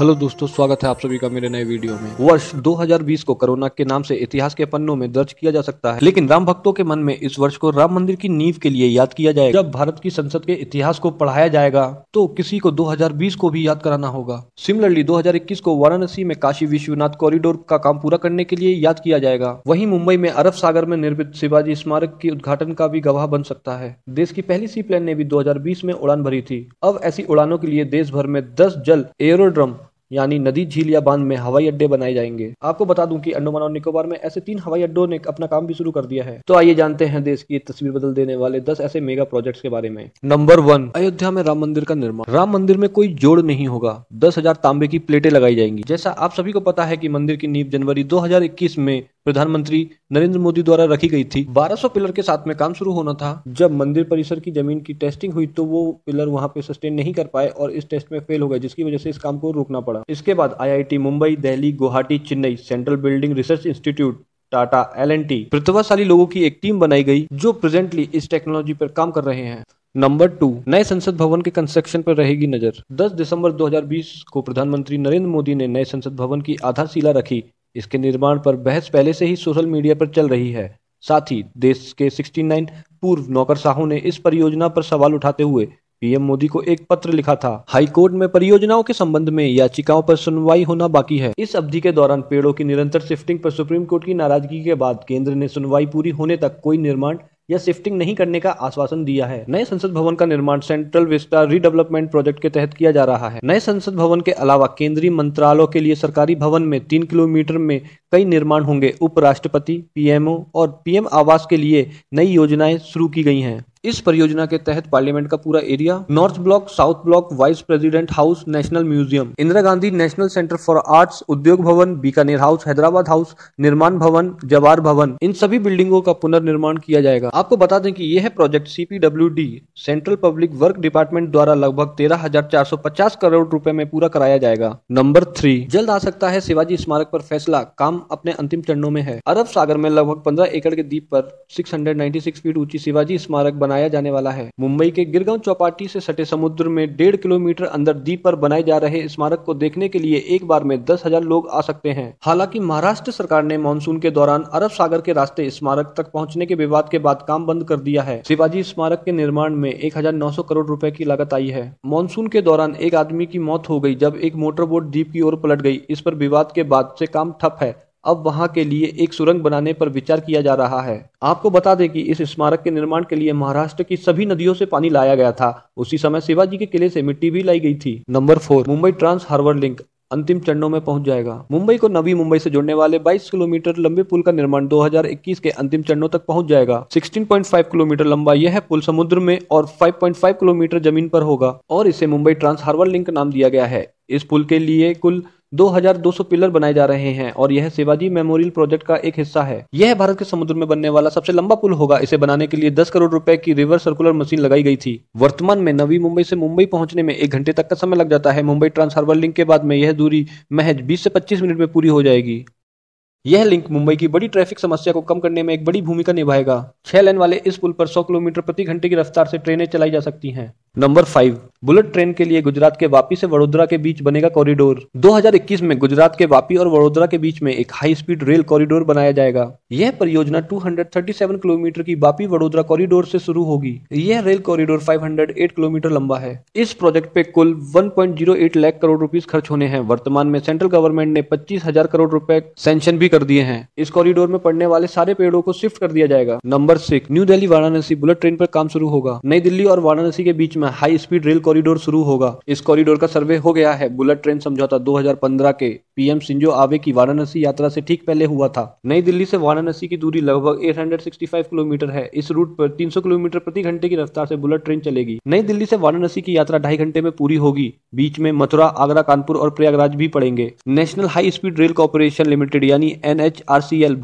hello दोस्तों स्वागत है आप सभी का मेरे नए वीडियो में वर्ष 2020 को कोरोना के नाम से इतिहास के पन्नों में दर्ज किया जा सकता है लेकिन राम भक्तों के मन में इस वर्ष को राम मंदिर की नींव के लिए याद किया जाएगा जब भारत की संसद के इतिहास को पढ़ाया जाएगा तो किसी को 2020 को भी याद कराना होगा सिमिलरली 2021 को वाराणसी में काशी विश्वनाथ कॉरिडोर का काम पूरा करने के लिए याद किया जाएगा वही मुंबई में अरब सागर में निर्मित शिवाजी स्मारक के उद्घाटन का भी गवाह बन सकता है देश की पहली सी प्लेन ने भी दो में उड़ान भरी थी अब ऐसी उड़ानों के लिए देश भर में दस जल एरोड्रम यानी नदी झील या बांध में हवाई अड्डे बनाए जाएंगे आपको बता दूं कि अंडोमान और निकोबार में ऐसे तीन हवाई अड्डों ने अपना काम भी शुरू कर दिया है तो आइए जानते हैं देश की तस्वीर बदल देने वाले दस ऐसे मेगा प्रोजेक्ट के बारे में नंबर वन अयोध्या में राम मंदिर का निर्माण राम मंदिर में कोई जोड़ नहीं होगा दस हजार तांबे की प्लेटें लगाई जाएंगी जैसा आप सभी को पता है की मंदिर की नींव जनवरी दो में प्रधानमंत्री नरेंद्र मोदी द्वारा रखी गई थी 1200 पिलर के साथ में काम शुरू होना था जब मंदिर परिसर की जमीन की टेस्टिंग हुई तो वो पिलर वहां पे सस्टेन नहीं कर पाए और इस टेस्ट में फेल हो गए जिसकी वजह से इस काम को रोकना पड़ा इसके बाद IIT Mumbai Delhi Guwahati Chennai central building research institute Tata L and T प्रतिभाशाली लोगों की एक टीम बनाई गई जो प्रेजेंटली इस टेक्नोलॉजी पर काम कर रहे हैं नंबर टू नए संसद भवन के कंस्ट्रक्शन पर रहेगी नजर 10 दिसंबर 2020 को प्रधानमंत्री नरेंद्र मोदी ने नए संसद भवन की आधारशिला रखी इसके निर्माण पर बहस पहले से ही सोशल मीडिया पर चल रही है साथ ही देश के 69 पूर्व नौकर साहू ने इस परियोजना पर सवाल उठाते हुए पीएम मोदी को एक पत्र लिखा था हाई कोर्ट में परियोजनाओं के संबंध में याचिकाओं पर सुनवाई होना बाकी है इस अवधि के दौरान पेड़ों की निरंतर शिफ्टिंग पर सुप्रीम कोर्ट की नाराजगी के बाद केंद्र ने सुनवाई पूरी होने तक कोई निर्माण या शिफ्टिंग नहीं करने का आश्वासन दिया है नए संसद भवन का निर्माण सेंट्रल विस्टा रीडेवलपमेंट प्रोजेक्ट के तहत किया जा रहा है नए संसद भवन के अलावा केंद्रीय मंत्रालयों के लिए सरकारी भवन में तीन किलोमीटर में कई निर्माण होंगे उपराष्ट्रपति पीएमओ और पीएम आवास के लिए नई योजनाएं शुरू की गई हैं इस परियोजना के तहत पार्लियामेंट का पूरा area north block south block vice president house national museum Indira Gandhi national centre for arts Udyog Bhavan Bikaner house Hyderabad house निर्माण भवन जवार भवन इन सभी बिल्डिंगों का पुनर्निर्माण किया जाएगा आपको बता दें की यह project CPW central public work department द्वारा लगभग तेरह करोड़ रूपए में पूरा कराया जाएगा नंबर थ्री जल्द आ सकता है शिवाजी स्मारक आरोप फैसला काम अपने अंतिम चरणों में है अरब सागर में लगभग पंद्रह एकड़ के द्वीप आरोप सिक्स फीट ऊंची शिवाजी स्मारक बना बनाया जाने वाला है मुंबई के गिरगांव चौपाटी से सटे समुद्र में डेढ़ किलोमीटर अंदर द्वीप पर बनाए जा रहे स्मारक को देखने के लिए एक बार में दस हजार लोग आ सकते हैं हालांकि महाराष्ट्र सरकार ने मानसून के दौरान अरब सागर के रास्ते स्मारक तक पहुँचने के विवाद के बाद काम बंद कर दिया है शिवाजी स्मारक के निर्माण में एक करोड़ रूपए की लागत आई है मानसून के दौरान एक आदमी की मौत हो गई जब एक मोटर बोट द्वीप की ओर पलट गई इस पर विवाद के बाद से काम ठप है अब वहां के लिए एक सुरंग बनाने पर विचार किया जा रहा है आपको बता दें कि इस स्मारक के निर्माण के लिए महाराष्ट्र की सभी नदियों से पानी लाया गया था उसी समय शिवाजी के किले से मिट्टी भी लाई गई थी number four Mumbai trans harbour link अंतिम चरणों में पहुंच जाएगा मुंबई को नवी मुंबई से जोड़ने वाले 22 किलोमीटर लंबे पुल का निर्माण 2021 के अंतिम चरणों तक पहुंच जाएगा 16.5 किलोमीटर लंबा यह पुल समुद्र में और 5.5 किलोमीटर जमीन पर होगा और इसे मुंबई ट्रांस हार्बर लिंक नाम दिया गया है इस पुल के लिए कुल 2,200 पिलर बनाए जा रहे हैं और यह शिवाजी मेमोरियल प्रोजेक्ट का एक हिस्सा है यह भारत के समुद्र में बनने वाला सबसे लंबा पुल होगा इसे बनाने के लिए 10 करोड़ रुपए की रिवर सर्कुलर मशीन लगाई गई थी वर्तमान में नवी मुंबई से मुंबई पहुंचने में एक घंटे तक का समय लग जाता है मुंबई ट्रांसफार्मर लिंक के बाद में यह दूरी महज बीस से पच्चीस मिनट में पूरी हो जाएगी यह लिंक मुंबई की बड़ी ट्रैफिक समस्या को कम करने में एक बड़ी भूमिका निभाएगा छह लेन वाले इस पुल पर 100 किलोमीटर प्रति घंटे की रफ्तार से ट्रेनें चलाई जा सकती हैं नंबर फाइव बुलेट ट्रेन के लिए गुजरात के वापी से वडोदरा के बीच बनेगा कॉरिडोर 2021 में गुजरात के वापी और वडोदरा के बीच में एक हाई स्पीड रेल कॉरिडोर बनाया जाएगा यह परियोजना 237 किलोमीटर की वापी वडोदरा कॉरिडोर से शुरू होगी यह रेल कॉरिडोर 508 किलोमीटर लंबा है इस प्रोजेक्ट पे कुल 1.08 लाख करोड़ रूपीज खर्च होने हैं वर्तमान में सेंट्रल गवर्नमेंट ने पच्चीस हजार करोड़ रूपए सेंशन भी कर दिए हैं इस कॉरिडोर में पड़ने वाले सारे पेड़ों को शिफ्ट कर दिया जाएगा number six new Delhi Varanasi bullet train पर काम शुरू होगा नई दिल्ली और वाराणसी के बीच में हाई स्पीड रेल कॉरिडोर शुरू होगा इस कॉरिडोर का सर्वे हो गया है बुलेट ट्रेन समझौता 2015 के पीएम सिंजो आवे की वाराणसी यात्रा से ठीक पहले हुआ था नई दिल्ली से वाराणसी की दूरी लगभग 865 किलोमीटर है इस रूट पर 300 किलोमीटर प्रति घंटे की रफ्तार से बुलेट ट्रेन चलेगी नई दिल्ली से वाराणसी की यात्रा ढाई घंटे में पूरी होगी बीच में मथुरा आगरा कानपुर और प्रयागराज भी पड़ेंगे national high speed rail corporation limited यानी एन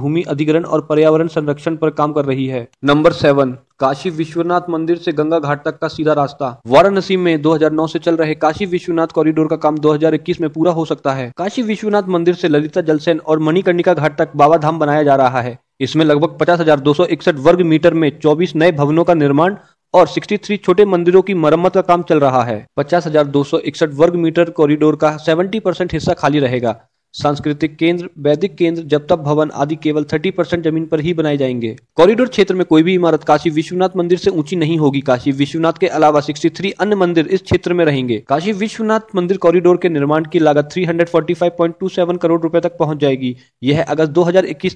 भूमि अधिग्रहण और पर्यावरण संरक्षण पर काम कर रही है नंबर सेवन काशी विश्वनाथ मंदिर से गंगा घाट तक का सीधा रास्ता वाराणसी में 2009 से चल रहे काशी विश्वनाथ कॉरिडोर का काम 2021 में पूरा हो सकता है काशी विश्वनाथ मंदिर से ललिता जलसेन और मणिकर्णिका घाट तक बाबा धाम बनाया जा रहा है इसमें लगभग पचास हजार दो सौ इकसठ वर्ग मीटर में 24 नए भवनों का निर्माण और 63 छोटे मंदिरों की मरम्मत का काम चल रहा है पचास हजार दो सौ इकसठ वर्ग मीटर कॉरिडोर का 70 परसेंट हिस्सा खाली रहेगा सांस्कृतिक केंद्र वैदिक केंद्र जब तक भवन आदि केवल 30 परसेंट जमीन पर ही बनाए जाएंगे कॉरिडोर क्षेत्र में कोई भी इमारत काशी विश्वनाथ मंदिर से ऊंची नहीं होगी काशी विश्वनाथ के अलावा 63 अन्य मंदिर इस क्षेत्र में रहेंगे काशी विश्वनाथ मंदिर कॉरिडोर के निर्माण की लागत 345.27 करोड़ रूपए तक पहुँच जाएगी यह अगस्त दो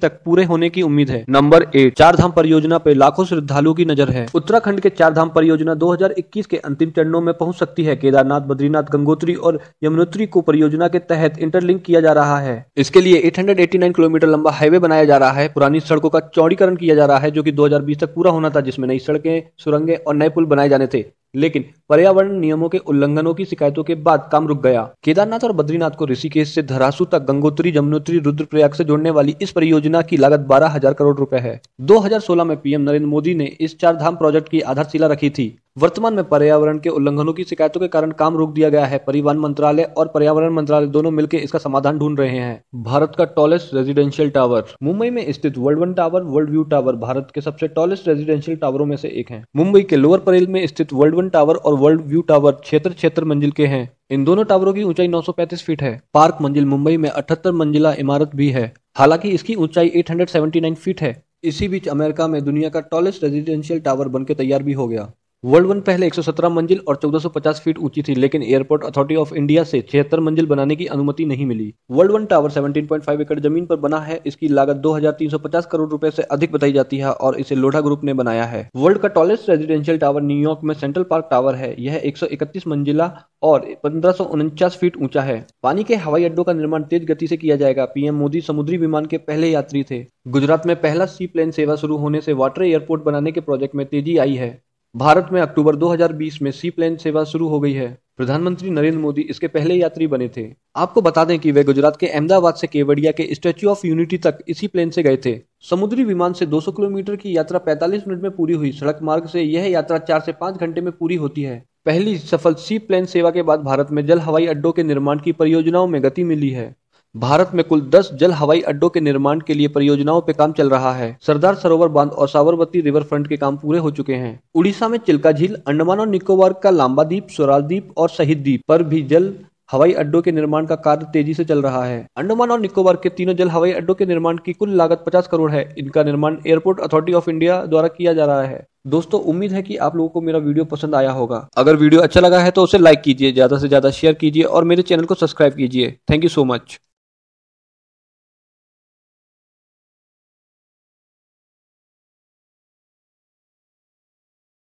तक पूरे होने की उम्मीद है नंबर एट चार धाम परियोजना पर लाखों श्रद्धालुओं की नजर है उत्तराखंड के चार धाम परियोजना दो के अंतिम चरणों में पहुँच सकती है केदारनाथ बद्रीनाथ गंगोत्री और यमुनोत्री को परियोजना के तहत इंटरलिंक किया जा रहा रहा है इसके लिए 889 किलोमीटर लंबा हाईवे बनाया जा रहा है पुरानी सड़कों का चौड़ीकरण किया जा रहा है जो की 2020 तक पूरा होना था जिसमें नई सड़कें सुरंगें और नए पुल बनाए जाने थे लेकिन पर्यावरण नियमों के उल्लंघनों की शिकायतों के बाद काम रुक गया केदारनाथ और बद्रीनाथ को ऋषिकेश से धरासू तक गंगोत्री जमुनोत्री रुद्रप्रयाग से जोड़ने वाली इस परियोजना की लागत बारह हजार करोड़ रुपए है 2016 में पीएम नरेंद्र मोदी ने इस चार धाम प्रोजेक्ट की आधारशिला रखी थी वर्तमान में पर्यावरण के उल्लंघनों की शिकायतों के कारण काम रोक दिया गया है परिवहन मंत्रालय और पर्यावरण मंत्रालय दोनों मिलकर इसका समाधान ढूंढ रहे हैं भारत का टॉलेस्ट रेजिडेंशियल टावर मुंबई में स्थित world one tower world view tower Bharat के सबसे टॉलेस्ट रेजिडेंशियल टावरों में से एक है मुंबई के लोअर परेल में स्थित वर्ल्ड इलेवन टावर और वर्ल्ड व्यू टावर क्षेत्र क्षेत्र मंजिल के हैं इन दोनों टावरों की ऊंचाई 935 फीट है पार्क मंजिल मुंबई में अठहत्तर मंजिला इमारत भी है हालांकि इसकी ऊंचाई 879 फीट है इसी बीच अमेरिका में दुनिया का टॉलेस्ट रेजिडेंशियल टावर बनकर तैयार भी हो गया वर्ल्ड वन पहले 117 मंजिल और 1450 फीट ऊंची थी लेकिन एयरपोर्ट अथॉरिटी ऑफ इंडिया से छिहत्तर मंजिल बनाने की अनुमति नहीं मिली वर्ल्ड वन टावर 17.5 एकड़ जमीन पर बना है इसकी लागत 2350 करोड़ रुपए से अधिक बताई जाती है और इसे लोढ़ा ग्रुप ने बनाया है वर्ल्ड का टॉलेस्ट रेजिडेंशियल टावर न्यूयॉर्क में सेंट्रल पार्क टावर है यह एक मंजिला और पंद्रह फीट ऊंचा है पानी के हवाई अड्डों का निर्माण तेज गति से किया जाएगा पीएम मोदी समुद्री विमान के पहले यात्री थे गुजरात में पहला सी प्लेन सेवा शुरू होने से वाटर एयरपोर्ट बनाने के प्रोजेक्ट में तेजी आई है भारत में अक्टूबर 2020 में सी प्लेन सेवा शुरू हो गई है प्रधानमंत्री नरेंद्र मोदी इसके पहले यात्री बने थे आपको बता दें कि वे गुजरात के अहमदाबाद से केवड़िया के स्टेच्यू ऑफ यूनिटी तक इसी प्लेन से गए थे समुद्री विमान से 200 किलोमीटर की यात्रा 45 मिनट में पूरी हुई सड़क मार्ग से यह यात्रा चार से पांच घंटे में पूरी होती है पहली सफल सी प्लेन सेवा के बाद भारत में जल हवाई अड्डों के निर्माण की परियोजनाओं में गति मिली है भारत में कुल 10 जल हवाई अड्डों के निर्माण के लिए परियोजनाओं पर काम चल रहा है सरदार सरोवर बांध और साबरमती रिवर फ्रंट के काम पूरे हो चुके हैं उड़ीसा में चिल्का झील अंडमान और निकोबार का लांबा द्वीप स्वराल द्वीप और शहीद द्वीप पर भी जल हवाई अड्डों के निर्माण का कार्य तेजी से चल रहा है अंडमान और निकोबार के तीनों जल हवाई अड्डों के निर्माण की कुल लागत 50 करोड़ है इनका निर्माण एयरपोर्ट अथॉरिटी ऑफ इंडिया द्वारा किया जा रहा है दोस्तों उम्मीद है कि आप लोगों को मेरा वीडियो पसंद आया होगा अगर वीडियो अच्छा लगा है तो उसे लाइक कीजिए ज्यादा से ज्यादा शेयर कीजिए और मेरे चैनल को सब्सक्राइब कीजिए थैंक यू सो मच